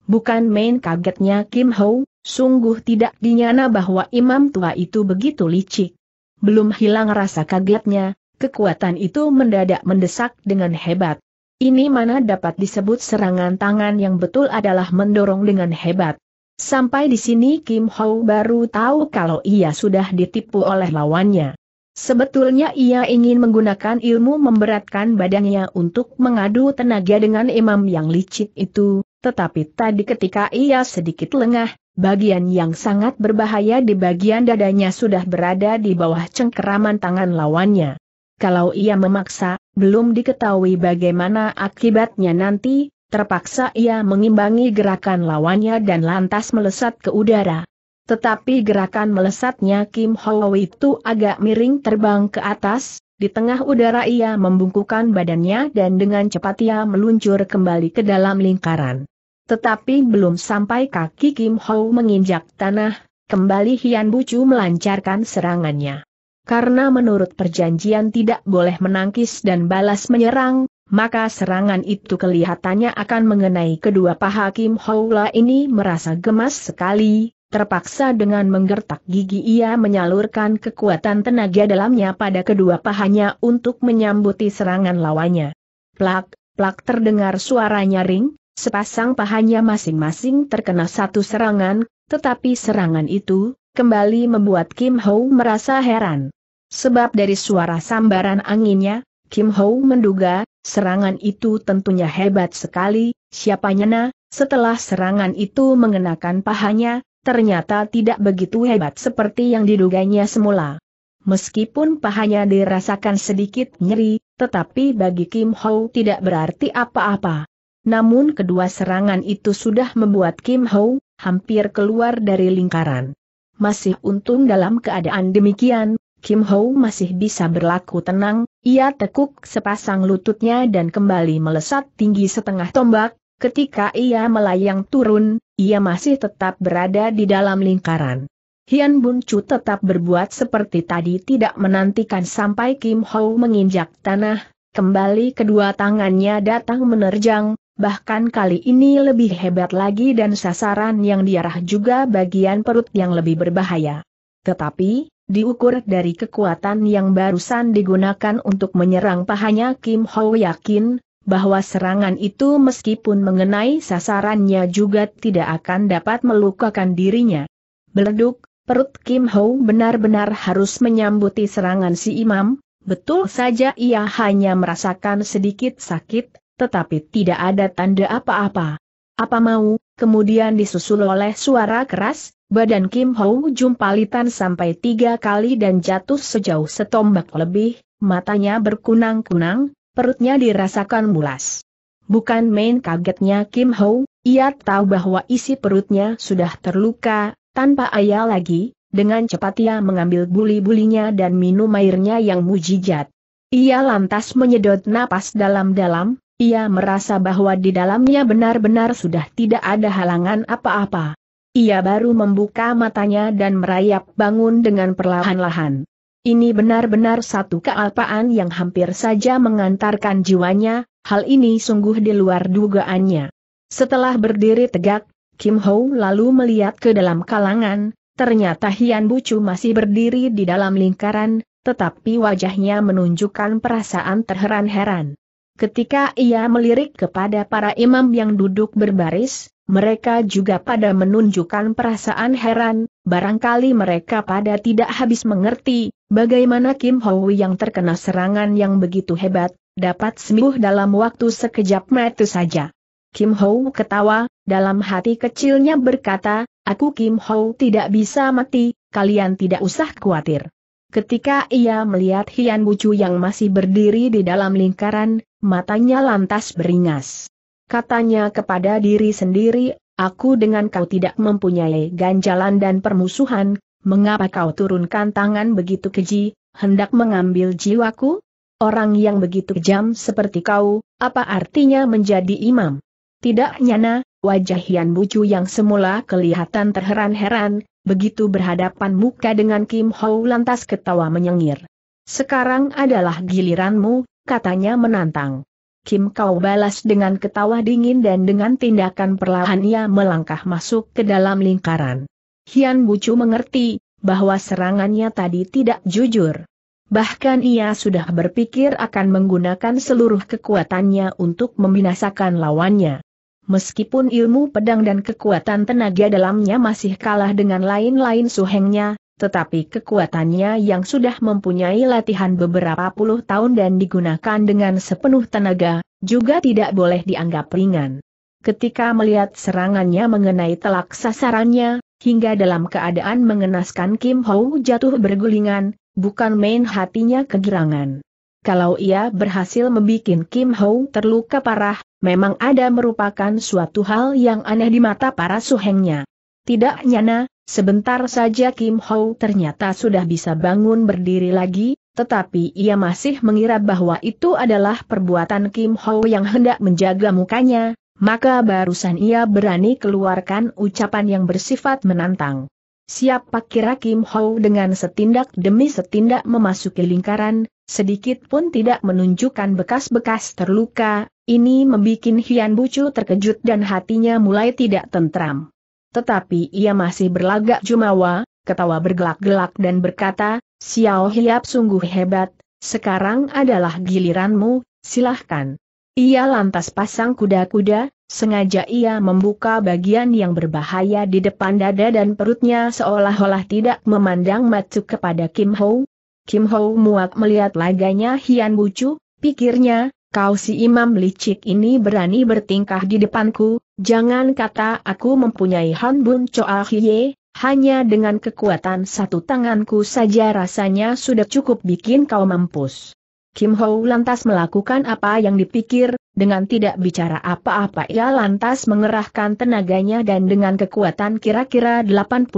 Speaker 1: Bukan main kagetnya Kim Ho, sungguh tidak dinyana bahwa imam tua itu begitu licik. Belum hilang rasa kagetnya, kekuatan itu mendadak mendesak dengan hebat. Ini mana dapat disebut serangan tangan yang betul adalah mendorong dengan hebat. Sampai di sini Kim Ho baru tahu kalau ia sudah ditipu oleh lawannya. Sebetulnya ia ingin menggunakan ilmu memberatkan badannya untuk mengadu tenaga dengan imam yang licik itu, tetapi tadi ketika ia sedikit lengah, bagian yang sangat berbahaya di bagian dadanya sudah berada di bawah cengkeraman tangan lawannya. Kalau ia memaksa, belum diketahui bagaimana akibatnya nanti, Terpaksa ia mengimbangi gerakan lawannya dan lantas melesat ke udara. Tetapi gerakan melesatnya Kim Ho itu agak miring terbang ke atas, di tengah udara ia membungkukan badannya dan dengan cepat ia meluncur kembali ke dalam lingkaran. Tetapi belum sampai kaki Kim Ho menginjak tanah, kembali Hian Bucu melancarkan serangannya. Karena menurut perjanjian tidak boleh menangkis dan balas menyerang, maka serangan itu kelihatannya akan mengenai kedua paha Kim Houla ini merasa gemas sekali, terpaksa dengan menggertak gigi ia menyalurkan kekuatan tenaga dalamnya pada kedua pahanya untuk menyambuti serangan lawannya. Plak, plak terdengar suara nyaring, sepasang pahanya masing-masing terkena satu serangan, tetapi serangan itu, kembali membuat Kim Ho merasa heran. Sebab dari suara sambaran anginnya, Kim Ho menduga, Serangan itu tentunya hebat sekali, siapa nyana, setelah serangan itu mengenakan pahanya, ternyata tidak begitu hebat seperti yang diduganya semula. Meskipun pahanya dirasakan sedikit nyeri, tetapi bagi Kim Ho tidak berarti apa-apa. Namun kedua serangan itu sudah membuat Kim Ho hampir keluar dari lingkaran. Masih untung dalam keadaan demikian, Kim Ho masih bisa berlaku tenang, ia tekuk sepasang lututnya dan kembali melesat tinggi setengah tombak, ketika ia melayang turun, ia masih tetap berada di dalam lingkaran. Hian Bun Chu tetap berbuat seperti tadi tidak menantikan sampai Kim Ho menginjak tanah, kembali kedua tangannya datang menerjang, Bahkan kali ini lebih hebat lagi dan sasaran yang diarah juga bagian perut yang lebih berbahaya. Tetapi, Diukur dari kekuatan yang barusan digunakan untuk menyerang pahanya Kim Ho yakin, bahwa serangan itu meskipun mengenai sasarannya juga tidak akan dapat melukakan dirinya. Beleduk, perut Kim Ho benar-benar harus menyambuti serangan si imam, betul saja ia hanya merasakan sedikit sakit, tetapi tidak ada tanda apa-apa. Apa mau, kemudian disusul oleh suara keras, Badan Kim Ho jumpalitan sampai tiga kali dan jatuh sejauh setombak lebih, matanya berkunang-kunang, perutnya dirasakan mulas. Bukan main kagetnya Kim Ho, ia tahu bahwa isi perutnya sudah terluka, tanpa ayah lagi, dengan cepat ia mengambil buli-bulinya dan minum airnya yang mujijat. Ia lantas menyedot napas dalam-dalam, ia merasa bahwa di dalamnya benar-benar sudah tidak ada halangan apa-apa. Ia baru membuka matanya dan merayap bangun dengan perlahan-lahan. Ini benar-benar satu kealpaan yang hampir saja mengantarkan jiwanya, hal ini sungguh di luar dugaannya. Setelah berdiri tegak, Kim Ho lalu melihat ke dalam kalangan, ternyata Hian Bucu masih berdiri di dalam lingkaran, tetapi wajahnya menunjukkan perasaan terheran-heran. Ketika ia melirik kepada para imam yang duduk berbaris, mereka juga pada menunjukkan perasaan heran, barangkali mereka pada tidak habis mengerti, bagaimana Kim Hoi yang terkena serangan yang begitu hebat, dapat sembuh dalam waktu sekejap mata saja. Kim Ho ketawa, dalam hati kecilnya berkata, aku Kim Ho tidak bisa mati, kalian tidak usah khawatir. Ketika ia melihat Hian Bucu yang masih berdiri di dalam lingkaran, matanya lantas beringas. Katanya kepada diri sendiri, aku dengan kau tidak mempunyai ganjalan dan permusuhan, mengapa kau turunkan tangan begitu keji, hendak mengambil jiwaku? Orang yang begitu kejam seperti kau, apa artinya menjadi imam? Tidak nyana, wajah Hian Bucu yang semula kelihatan terheran-heran, begitu berhadapan muka dengan Kim Ho lantas ketawa menyengir. Sekarang adalah giliranmu, katanya menantang. Kim Kau balas dengan ketawa dingin dan dengan tindakan perlahan ia melangkah masuk ke dalam lingkaran. Hian Bucu mengerti, bahwa serangannya tadi tidak jujur. Bahkan ia sudah berpikir akan menggunakan seluruh kekuatannya untuk membinasakan lawannya. Meskipun ilmu pedang dan kekuatan tenaga dalamnya masih kalah dengan lain-lain suhengnya, tetapi kekuatannya yang sudah mempunyai latihan beberapa puluh tahun dan digunakan dengan sepenuh tenaga, juga tidak boleh dianggap ringan. Ketika melihat serangannya mengenai telak sasarannya, hingga dalam keadaan mengenaskan Kim Ho jatuh bergulingan, bukan main hatinya kegirangan. Kalau ia berhasil membuat Kim Ho terluka parah, memang ada merupakan suatu hal yang aneh di mata para suhengnya. Tidak nyana, Sebentar saja Kim Ho ternyata sudah bisa bangun berdiri lagi, tetapi ia masih mengira bahwa itu adalah perbuatan Kim Ho yang hendak menjaga mukanya, maka barusan ia berani keluarkan ucapan yang bersifat menantang. Siapa kira Kim Ho dengan setindak demi setindak memasuki lingkaran, sedikit pun tidak menunjukkan bekas-bekas terluka, ini membuat Hian Bucu terkejut dan hatinya mulai tidak tentram. Tetapi ia masih berlagak jumawa, ketawa bergelak-gelak dan berkata, Xiao Hiap sungguh hebat, sekarang adalah giliranmu, silahkan. Ia lantas pasang kuda-kuda, sengaja ia membuka bagian yang berbahaya di depan dada dan perutnya seolah-olah tidak memandang matu kepada Kim Ho. Kim Ho muak melihat laganya Hian Bucu, pikirnya, Kau si imam licik ini berani bertingkah di depanku, jangan kata aku mempunyai Hanbun coa Hiye, hanya dengan kekuatan satu tanganku saja rasanya sudah cukup bikin kau mampus. Kim Ho lantas melakukan apa yang dipikir, dengan tidak bicara apa-apa ia lantas mengerahkan tenaganya dan dengan kekuatan kira-kira 80%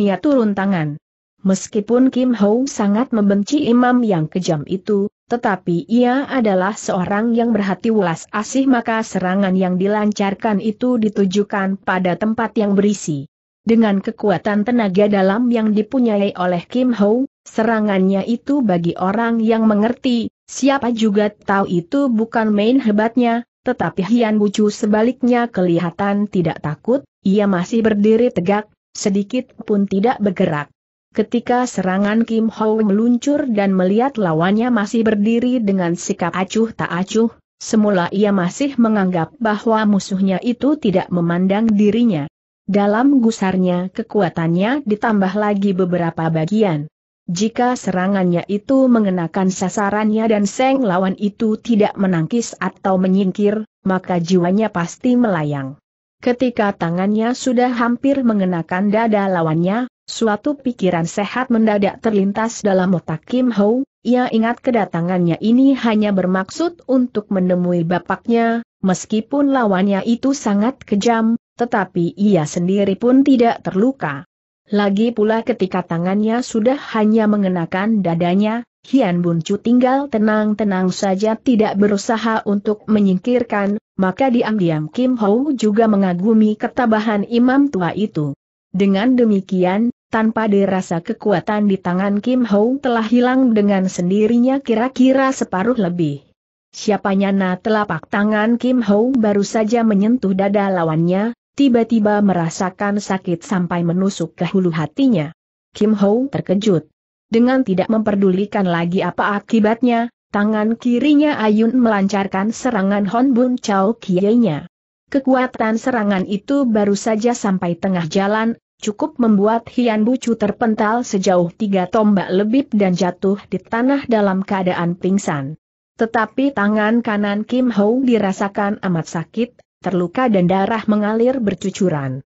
Speaker 1: ia turun tangan. Meskipun Kim Ho sangat membenci imam yang kejam itu, tetapi ia adalah seorang yang berhati welas asih maka serangan yang dilancarkan itu ditujukan pada tempat yang berisi. Dengan kekuatan tenaga dalam yang dipunyai oleh Kim Ho, serangannya itu bagi orang yang mengerti, siapa juga tahu itu bukan main hebatnya, tetapi Hian Bucu sebaliknya kelihatan tidak takut, ia masih berdiri tegak, sedikit pun tidak bergerak. Ketika serangan Kim Ho meluncur dan melihat lawannya masih berdiri dengan sikap acuh tak acuh, semula ia masih menganggap bahwa musuhnya itu tidak memandang dirinya. Dalam gusarnya kekuatannya ditambah lagi beberapa bagian. Jika serangannya itu mengenakan sasarannya dan seng lawan itu tidak menangkis atau menyingkir, maka jiwanya pasti melayang. Ketika tangannya sudah hampir mengenakan dada lawannya, Suatu pikiran sehat mendadak terlintas dalam otak Kim Ho, ia ingat kedatangannya ini hanya bermaksud untuk menemui bapaknya, meskipun lawannya itu sangat kejam, tetapi ia sendiri pun tidak terluka. Lagi pula ketika tangannya sudah hanya mengenakan dadanya, Hian Buncu tinggal tenang-tenang saja tidak berusaha untuk menyingkirkan, maka diam-diam Kim Ho juga mengagumi ketabahan imam tua itu. Dengan demikian, tanpa dirasa kekuatan di tangan Kim Hong telah hilang dengan sendirinya kira-kira separuh lebih. Siapa nyana telapak tangan Kim Hong baru saja menyentuh dada lawannya, tiba-tiba merasakan sakit sampai menusuk ke hulu hatinya. Kim Hong terkejut. Dengan tidak memperdulikan lagi apa akibatnya, tangan kirinya Ayun melancarkan serangan Honbun Chao kie nya Kekuatan serangan itu baru saja sampai tengah jalan, cukup membuat Hian Bucu terpental sejauh tiga tombak lebih dan jatuh di tanah dalam keadaan pingsan. Tetapi tangan kanan Kim Ho dirasakan amat sakit, terluka dan darah mengalir bercucuran.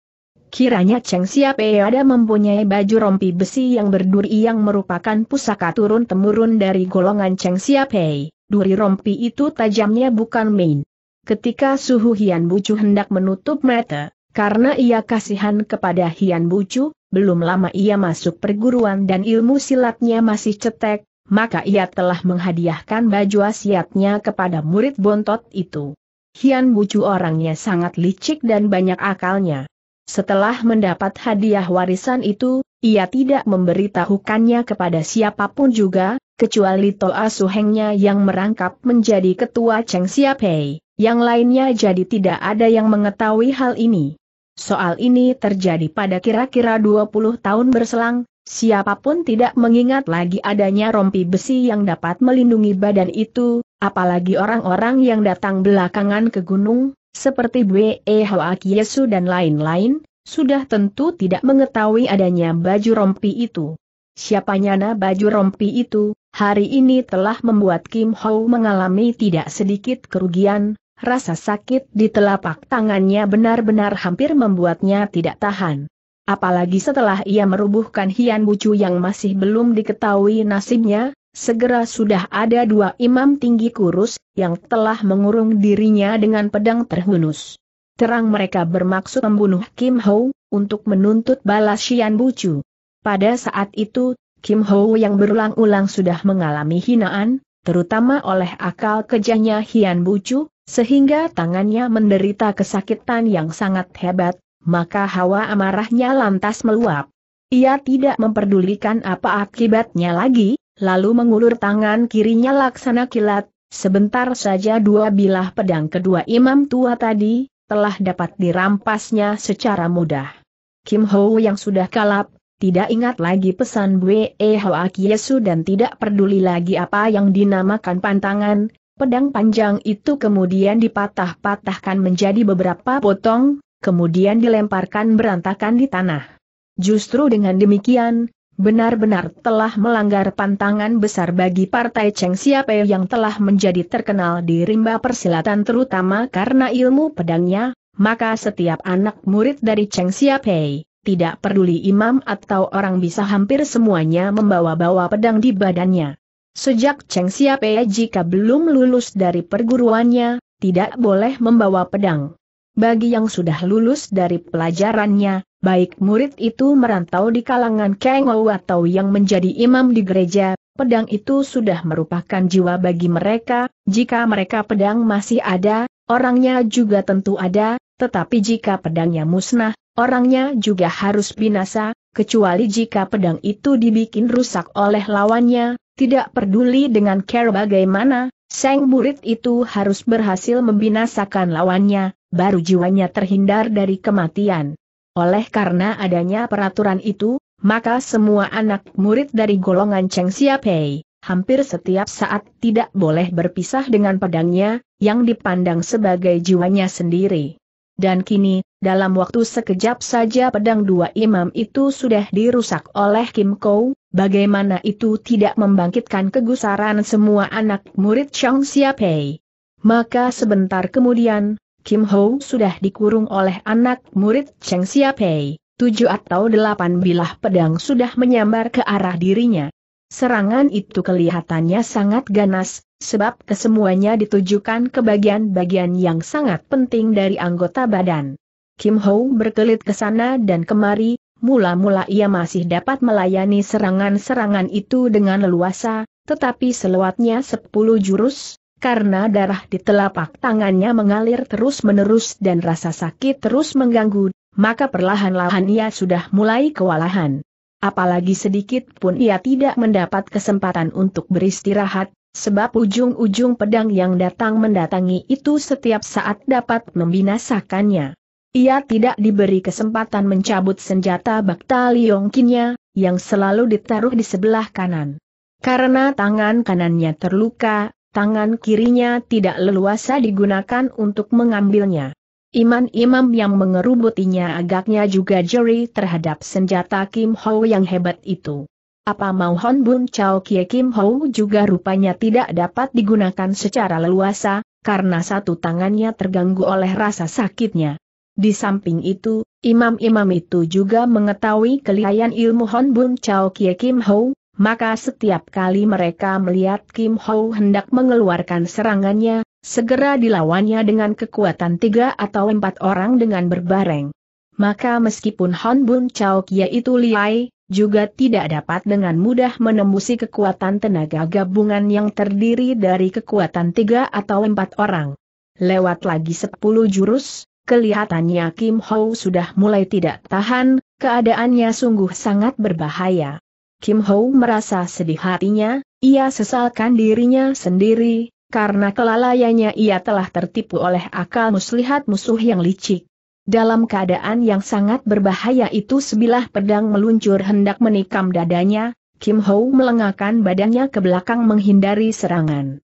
Speaker 1: Kiranya Cheng Siap ada mempunyai baju rompi besi yang berduri yang merupakan pusaka turun-temurun dari golongan Cheng Siap Hei. Duri rompi itu tajamnya bukan main. Ketika Suhu Hian Bucu hendak menutup mata, karena ia kasihan kepada Hian Bucu, belum lama ia masuk perguruan dan ilmu silatnya masih cetek, maka ia telah menghadiahkan baju asiatnya kepada murid bontot itu. Hian Bucu orangnya sangat licik dan banyak akalnya. Setelah mendapat hadiah warisan itu, ia tidak memberitahukannya kepada siapapun juga, kecuali Toa Suhengnya yang merangkap menjadi ketua Cheng Siapei, yang lainnya jadi tidak ada yang mengetahui hal ini. Soal ini terjadi pada kira-kira 20 tahun berselang, siapapun tidak mengingat lagi adanya rompi besi yang dapat melindungi badan itu, apalagi orang-orang yang datang belakangan ke gunung, seperti Bwe Hoa Kiesu dan lain-lain, sudah tentu tidak mengetahui adanya baju rompi itu. Siapa nyana baju rompi itu, hari ini telah membuat Kim Ho mengalami tidak sedikit kerugian, Rasa sakit di telapak tangannya benar-benar hampir membuatnya tidak tahan. Apalagi setelah ia merubuhkan Hian Bucu yang masih belum diketahui nasibnya, segera sudah ada dua imam tinggi kurus, yang telah mengurung dirinya dengan pedang terhunus. Terang mereka bermaksud membunuh Kim Ho, untuk menuntut balas Hian Bucu. Pada saat itu, Kim Ho yang berulang-ulang sudah mengalami hinaan, terutama oleh akal kejahnya Hian Bucu, sehingga tangannya menderita kesakitan yang sangat hebat, maka hawa amarahnya lantas meluap. Ia tidak memperdulikan apa akibatnya lagi, lalu mengulur tangan kirinya laksana kilat, sebentar saja dua bilah pedang kedua imam tua tadi, telah dapat dirampasnya secara mudah. Kim Ho yang sudah kalap, tidak ingat lagi pesan Bwe Hoa Kiesu dan tidak peduli lagi apa yang dinamakan pantangan, Pedang panjang itu kemudian dipatah-patahkan menjadi beberapa potong, kemudian dilemparkan berantakan di tanah. Justru dengan demikian, benar-benar telah melanggar pantangan besar bagi partai Cheng Siape yang telah menjadi terkenal di rimba persilatan terutama karena ilmu pedangnya, maka setiap anak murid dari Cheng Siape, tidak peduli imam atau orang bisa hampir semuanya membawa-bawa pedang di badannya. Sejak Cheng Siape jika belum lulus dari perguruannya, tidak boleh membawa pedang. Bagi yang sudah lulus dari pelajarannya, baik murid itu merantau di kalangan Ou atau yang menjadi imam di gereja, pedang itu sudah merupakan jiwa bagi mereka, jika mereka pedang masih ada, orangnya juga tentu ada, tetapi jika pedangnya musnah, orangnya juga harus binasa, kecuali jika pedang itu dibikin rusak oleh lawannya, tidak peduli dengan care bagaimana, sang murid itu harus berhasil membinasakan lawannya, baru jiwanya terhindar dari kematian. Oleh karena adanya peraturan itu, maka semua anak murid dari golongan Cheng Siapai hampir setiap saat tidak boleh berpisah dengan pedangnya, yang dipandang sebagai jiwanya sendiri. Dan kini, dalam waktu sekejap saja pedang dua imam itu sudah dirusak oleh Kim Kou, Bagaimana itu tidak membangkitkan kegusaran semua anak murid Chong Siapei? Maka sebentar kemudian, Kim Ho sudah dikurung oleh anak murid Cheng Siapei. Tujuh atau delapan bilah pedang sudah menyambar ke arah dirinya. Serangan itu kelihatannya sangat ganas, sebab kesemuanya ditujukan ke bagian-bagian yang sangat penting dari anggota badan. Kim Ho berkelit ke sana dan kemari, Mula-mula ia masih dapat melayani serangan-serangan itu dengan leluasa, tetapi selewatnya sepuluh jurus, karena darah di telapak tangannya mengalir terus-menerus dan rasa sakit terus mengganggu, maka perlahan-lahan ia sudah mulai kewalahan. Apalagi sedikit pun ia tidak mendapat kesempatan untuk beristirahat, sebab ujung-ujung pedang yang datang mendatangi itu setiap saat dapat membinasakannya. Ia tidak diberi kesempatan mencabut senjata bakta Liongkinya, yang selalu ditaruh di sebelah kanan. Karena tangan kanannya terluka, tangan kirinya tidak leluasa digunakan untuk mengambilnya. iman imam yang mengerubutinya agaknya juga jeri terhadap senjata Kim Ho yang hebat itu. Apa mau Hon Bun Chao Kie Kim Ho juga rupanya tidak dapat digunakan secara leluasa, karena satu tangannya terganggu oleh rasa sakitnya. Di samping itu, imam-imam itu juga mengetahui kelihayan ilmu Hon Bun Chao Kie Kim Ho, maka setiap kali mereka melihat Kim Ho hendak mengeluarkan serangannya, segera dilawannya dengan kekuatan tiga atau empat orang dengan berbareng. Maka meskipun Hon Bun Chao Kie itu liai, juga tidak dapat dengan mudah menembusi kekuatan tenaga gabungan yang terdiri dari kekuatan tiga atau empat orang. Lewat lagi sepuluh jurus, Kelihatannya Kim Ho sudah mulai tidak tahan, keadaannya sungguh sangat berbahaya. Kim Ho merasa sedih hatinya, ia sesalkan dirinya sendiri, karena kelalaiannya ia telah tertipu oleh akal muslihat musuh yang licik. Dalam keadaan yang sangat berbahaya itu sebilah pedang meluncur hendak menikam dadanya, Kim Ho melengahkan badannya ke belakang menghindari serangan.